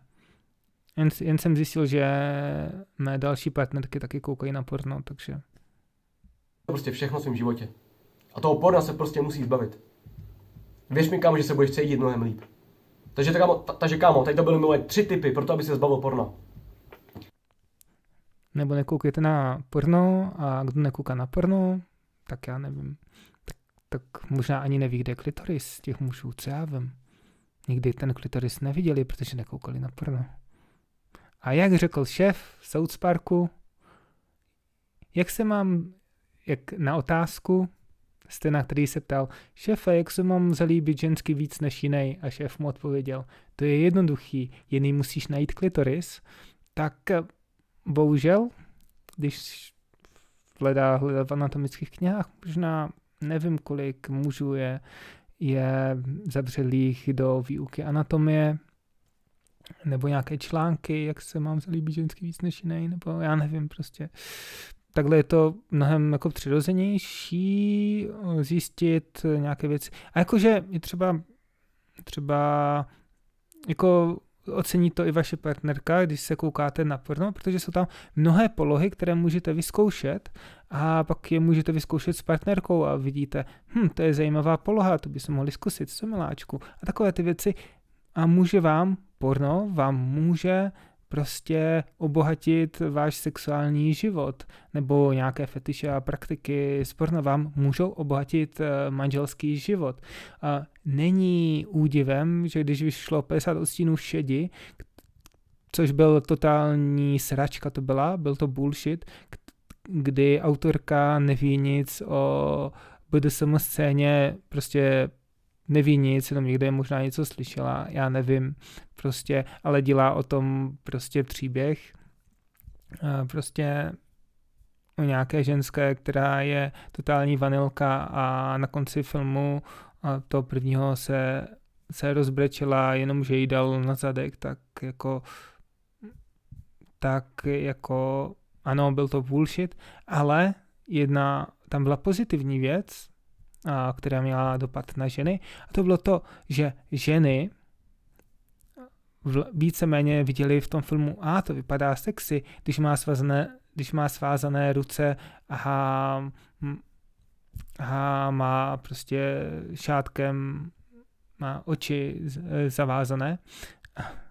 Jen, jen jsem zjistil, že mé další partnerky taky koukají na porno, takže prostě všechno v svém životě. A toho porna se prostě musí zbavit. Věř mi, kámo, že se budeš cítit mnohem líp. Takže, kámo, ta, takže kámo, tady to byly moje tři typy pro to, aby se zbavil porna. Nebo nekoukejte na porno a kdo nekouká na porno, tak já nevím. Tak, tak možná ani neví, kde je klitoris těch mužů, co já vím. Nikdy ten klitoris neviděli, protože nekoukali na porno. A jak řekl šéf South Parku, jak se mám jak na otázku, jste na který se ptal, šéfe, jak se mám zalíbit ženský víc než jiný? A šéf mu odpověděl, to je jednoduchý, jen musíš najít klitoris. Tak eh, bohužel, když hledá, hledá v anatomických knihách, možná nevím, kolik mužů je, je zavřelých do výuky anatomie, nebo nějaké články, jak se mám zalíbit ženský víc než jiný, nebo já nevím, prostě takhle je to mnohem jako přirozenější eh, zjistit eh, nějaké věci. A jakože je třeba, třeba jako ocení to i vaše partnerka, když se koukáte na porno, protože jsou tam mnohé polohy, které můžete vyzkoušet a pak je můžete vyzkoušet s partnerkou a vidíte, hm, to je zajímavá poloha, to by se mohli zkusit, co miláčku. A takové ty věci a může vám porno, vám může prostě obohatit váš sexuální život nebo nějaké fetiše a praktiky sporna vám můžou obohatit eh, manželský život. A není údivem, že když vyšlo 50 odstínů šedi, což byl totální sračka to byla, byl to bullshit, kdy autorka neví nic o BDSM scéně, prostě neví nic, jenom někde možná něco slyšela, já nevím, prostě, ale dělá o tom prostě příběh, prostě o nějaké ženské, která je totální vanilka a na konci filmu a toho prvního se, se rozbrečela, jenom že jí dal na zadek, tak jako tak jako ano, byl to bullshit, ale jedna, tam byla pozitivní věc, která měla dopad na ženy. A to bylo to, že ženy víceméně viděli v tom filmu, a to vypadá sexy, když má svazané, když má svázané ruce, a hm, a má prostě šátkem má oči zavázané,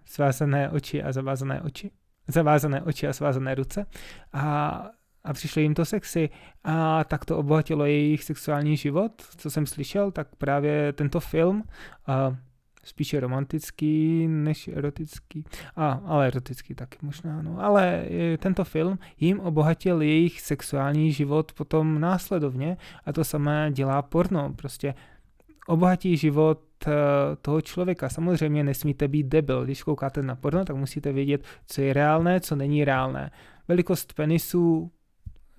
svázané oči a zavázané oči, zavázané oči a svázané ruce. A a přišlo jim to sexy a tak to obohatilo jejich sexuální život, co jsem slyšel, tak právě tento film, uh, spíše romantický než erotický, a, ale erotický taky možná, no, ale e, tento film jim obohatil jejich sexuální život potom následovně a to samé dělá porno, prostě obohatí život e, toho člověka. Samozřejmě nesmíte být debil. Když koukáte na porno, tak musíte vědět, co je reálné, co není reálné. Velikost penisu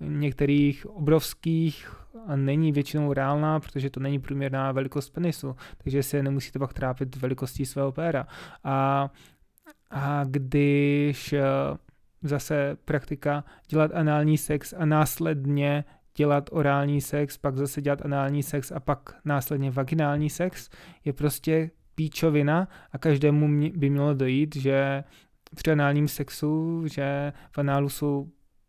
některých obrovských a není většinou reálná, protože to není průměrná velikost penisu, takže se nemusíte pak trápit velikostí svého péra. A, a když eh, zase praktika dělat anální sex a následně dělat orální sex, pak zase dělat anální sex a pak následně vaginální sex, je prostě píčovina a každému by mělo dojít, že při análním sexu, že v análu jsou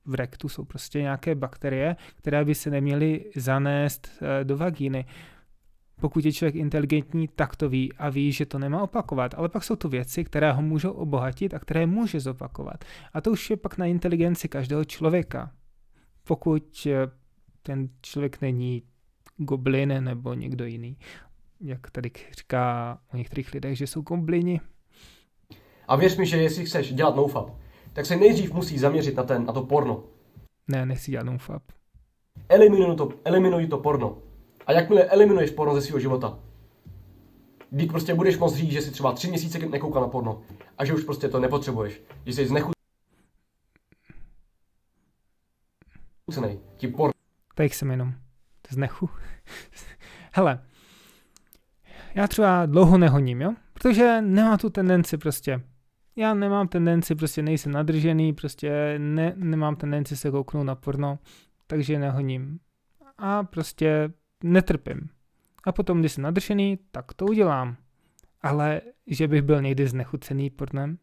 v rektu jsou prostě nějaké bakterie, které by se neměly zanést eh, do vagíny. Pokud je člověk inteligentní, tak to ví a ví, že to nemá opakovat. Ale pak jsou to věci, které ho můžou obohatit a které může zopakovat. A to už je pak na inteligenci každého člověka. Pokud eh, ten člověk není goblin nebo někdo jiný, jak tady říká o některých lidech, že jsou goblini. A věř mi, že jestli chceš dělat noufap, tak se nejdřív musí zaměřit na ten, na to porno. Ne, nechci já fab. Eliminuj to, eliminuj to porno. A jakmile eliminuješ porno ze svého života, dík prostě budeš moc říct, že jsi třeba tři měsíce nekoukal na porno a že už prostě to nepotřebuješ, že jsi znechucený ti porno. Tak jsem jenom znechu. Hele, já třeba dlouho nehoním, jo? Protože nemá tu tendenci prostě já nemám tendenci, prostě nejsem nadržený, prostě ne, nemám tendenci se kouknout na porno, takže nehoním. A prostě netrpím. A potom, když jsem nadržený, tak to udělám. Ale že bych byl někdy znechucený pornem,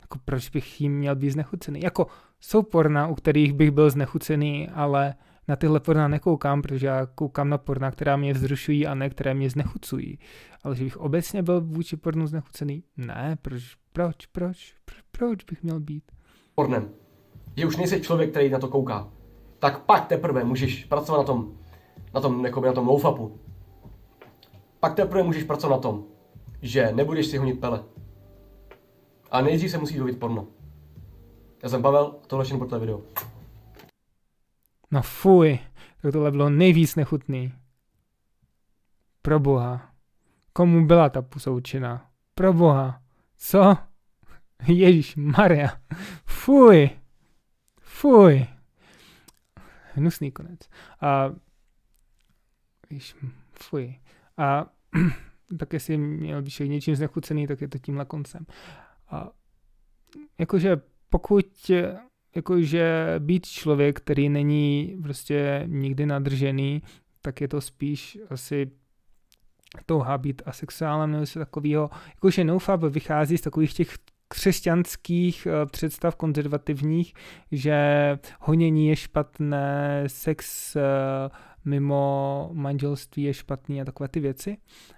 jako proč bych jim měl být znechucený? Jako jsou porna, u kterých bych byl znechucený, ale na tyhle porna nekoukám, protože já koukám na porna, která mě vzrušují a ne které mě znechucují. Ale že bych obecně byl vůči pornu znechucený? Ne, proč, proč, proč, proč bych měl být? Pornem. Je už nejsi člověk, který na to kouká. Tak pak teprve můžeš pracovat na tom, na tom, jako na tom loufapu. Pak teprve můžeš pracovat na tom, že nebudeš si honit pele. A nejdřív se musí dovít porno. Já jsem Pavel a tohle je všechno pro video. No fuj, tak tohle bylo nejvíc nechutný. Pro boha. Komu byla ta pusoučina? určená? Pro boha. Co? Ježíš Maria. Fuj. Fuj. Hnusný konec. A víš, fuj. A tak jestli měl být něčím znechucený, tak je to tímhle koncem. A jakože pokud jakože být člověk, který není prostě nikdy nadržený, tak je to spíš asi touha být asexuálem nebo se takového. Jakože noufab vychází z takových těch křesťanských eh, představ konzervativních, že honění je špatné, sex eh, mimo manželství je špatný a takové ty věci.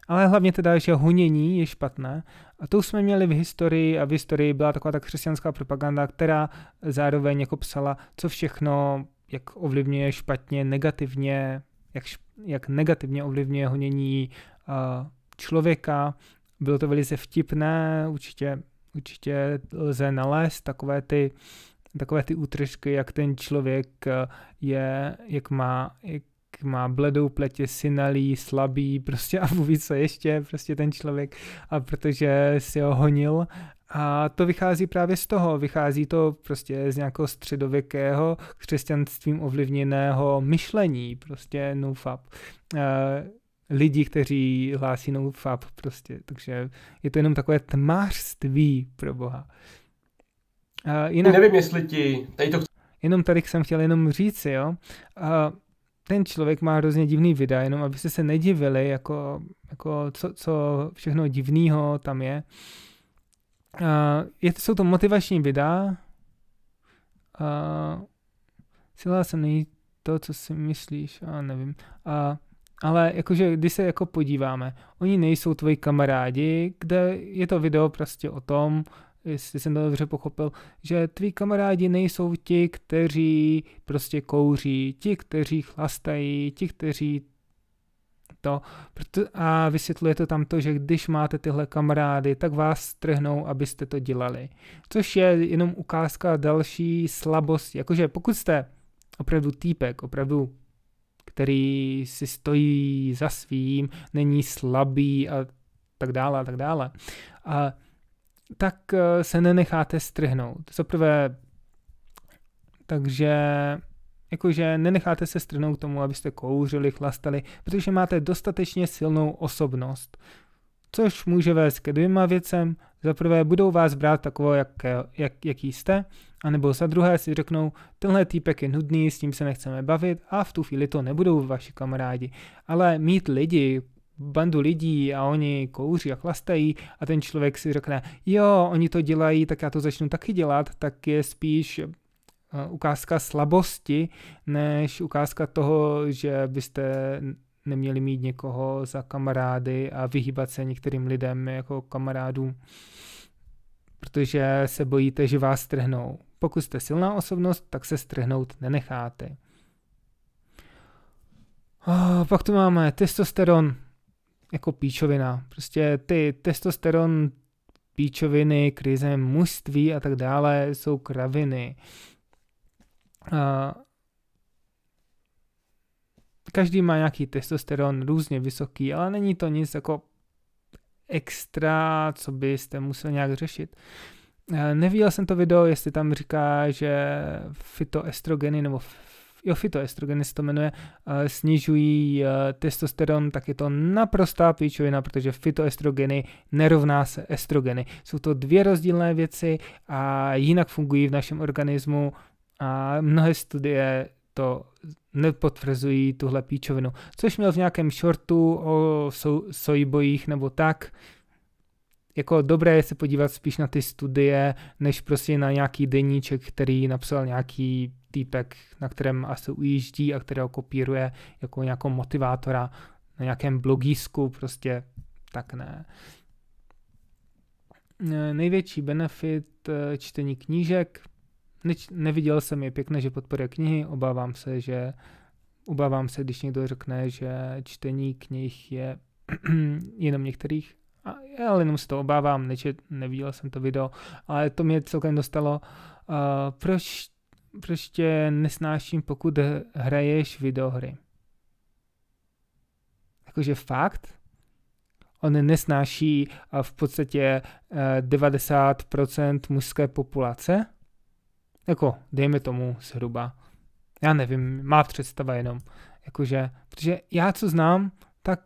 Ale hlavně teda, že honění je špatné. A to už jsme měli v historii a v historii byla taková ta křesťanská propaganda, která zároveň jako psala, co všechno, jak ovlivňuje špatně, negativně, jak, jak negativně ovlivňuje honění uh, člověka. Bylo to velice vtipné, určitě, určitě lze nalézt takové ty takové ty útržky, jak ten člověk je, jak má, jak má bledou pleť, je synalý, slabý, prostě a vůbec co ještě, prostě ten člověk, a protože si ho honil a to vychází právě z toho, vychází to prostě z nějakého středověkého křesťanstvím ovlivněného myšlení, prostě nofap. E, eh, lidi, kteří hlásí nofap, prostě, takže je to jenom takové tmářství pro Boha. Uh, jinak, Nevím, jestli ti, tady to chci... Jenom tady jsem chtěl jenom říct, jo, uh, ten člověk má hrozně divný videa, jenom abyste se nedivili, jako, jako co, co všechno divného tam je. Uh, je jsou to motivační videa. Uh, sila jsem není to, co si myslíš, a nevím. Uh, ale jakože, když se jako podíváme, oni nejsou tvoji kamarádi, kde je to video prostě o tom, jestli jsem to dobře pochopil, že tví kamarádi nejsou ti, kteří prostě kouří, ti, kteří chlastají, ti, kteří to. A vysvětluje to tam to, že když máte tyhle kamarády, tak vás strhnou, abyste to dělali. Což je jenom ukázka další slabosti. Jakože pokud jste opravdu týpek, opravdu který si stojí za svým, není slabý a tak dále a tak dále. A tak eh, se nenecháte strhnout. Za prvé, takže jakože nenecháte se strhnout tomu, abyste kouřili, chlastali, protože máte dostatečně silnou osobnost. Což může vést ke dvěma věcem. Za prvé budou vás brát takové, jak, jak, jaký jste, anebo za druhé si řeknou, tenhle týpek je nudný, s tím se nechceme bavit a v tu chvíli to nebudou vaši kamarádi. Ale mít lidi, bandu lidí a oni kouří a chlastají a ten člověk si řekne, jo, oni to dělají, tak já to začnu taky dělat, tak je spíš eh, ukázka slabosti, než ukázka toho, že byste neměli mít někoho za kamarády a vyhýbat se některým lidem jako kamarádům, protože se bojíte, že vás strhnou. Pokud jste silná osobnost, tak se strhnout nenecháte. Oh, pak tu máme testosteron jako píčovina. Prostě ty testosteron píčoviny, krize mužství a tak dále jsou kraviny. A každý má nějaký testosteron různě vysoký, ale není to nic jako extra, co byste museli nějak řešit. Neviděl jsem to video, jestli tam říká, že fitoestrogeny nebo jo, fitoestrogeny se to jmenuje, eh, snižují eh, testosteron, tak je to naprostá píčovina, protože fitoestrogeny nerovná se estrogeny. Jsou to dvě rozdílné věci a jinak fungují v našem organismu a mnohé studie to nepotvrzují tuhle píčovinu. Což měl v nějakém shortu o so, sojbojích nebo tak. Jako dobré je se podívat spíš na ty studie, než prostě na nějaký deníček, který napsal nějaký týpek, na kterém asi ujíždí a kterého kopíruje jako nějakou motivátora na nějakém blogísku, prostě tak ne. E, největší benefit e, čtení knížek. Ne, neviděl jsem je pěkné, že podporuje knihy, obávám se, že obávám se, když někdo řekne, že čtení knih je jenom některých, a ale jenom se to obávám, nečet, neviděl jsem to video, ale to mě celkem dostalo. Uh, proč prostě nesnáším, pokud hraješ videohry. Jakože fakt, on nesnáší eh, v podstatě 90% eh, mužské populace. Jako, dejme tomu zhruba. Já nevím, má představa jenom. Jakože, protože já co znám, tak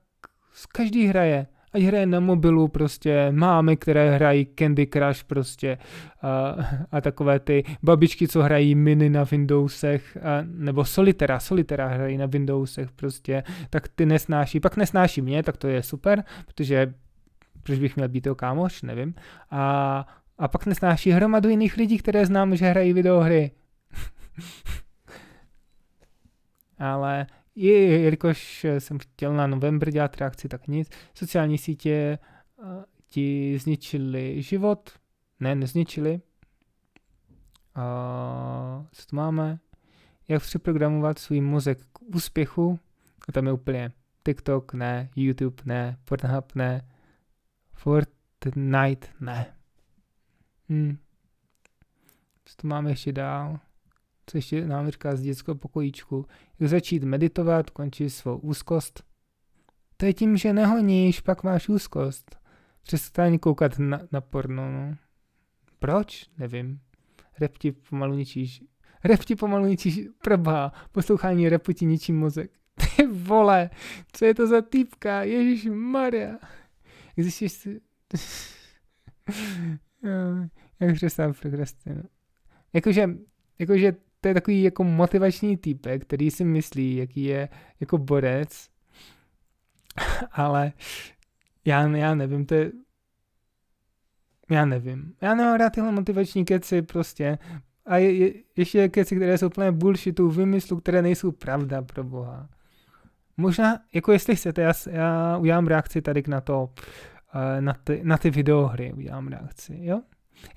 každý hraje ať hraje na mobilu prostě, máme, které hrají Candy Crush prostě a, a takové ty babičky, co hrají mini na Windowsech, a, nebo solitera, solitera hrají na Windowsech prostě, tak ty nesnáší, pak nesnáší mě, tak to je super, protože proč bych měl být jeho kámoš, nevím. A, a pak nesnáší hromadu jiných lidí, které znám, že hrají videohry. Ale i jelikož eh, jsem chtěl na november dělat reakci, tak nic. Sociální sítě eh, ti zničili život. Ne, nezničili. A co tu máme? Jak přeprogramovat svůj mozek k úspěchu? A tam je úplně TikTok, ne, YouTube, ne, Pornhub, ne, Fortnite, ne. Hmm. Co tu máme ještě dál? což je nám říká z dětského pokojíčku, jak začít meditovat, končit svou úzkost. To je tím, že nehoníš, pak máš úzkost. Přestaň koukat na, na porno, no. Proč? Nevím. Rep ti pomalu ničíš. Rep ti pomalu ničíš, Prvá, Poslouchání repu ti ničí mozek. Ty vole, co je to za týpka? Ježíš Maria. Existuješ si... Jak přestávám prokrastinovat. Jakože, jakože to je takový jako motivační týpek, který si myslí, jaký je jako borec, ale já, já nevím, to je já nevím. Já nemám rád tyhle motivační keci prostě. A je, je, ještě keci, které jsou plné bullshitů, vymyslu, které nejsou pravda pro boha. Možná, jako jestli chcete, já, já udělám reakci tady na to, eh, na ty, na ty videohry udělám reakci, jo?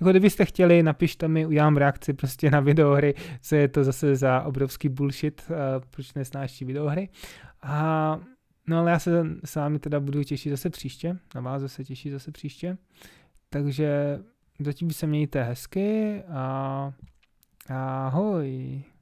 Jako kdybyste chtěli, napište mi, udělám reakci prostě na videohry, co je to zase za obrovský bullshit, eh, proč nesnáší videohry. A No ale já se s vámi teda budu těšit zase příště, na vás zase těší zase příště. Takže zatím se mějte hezky a ahoj.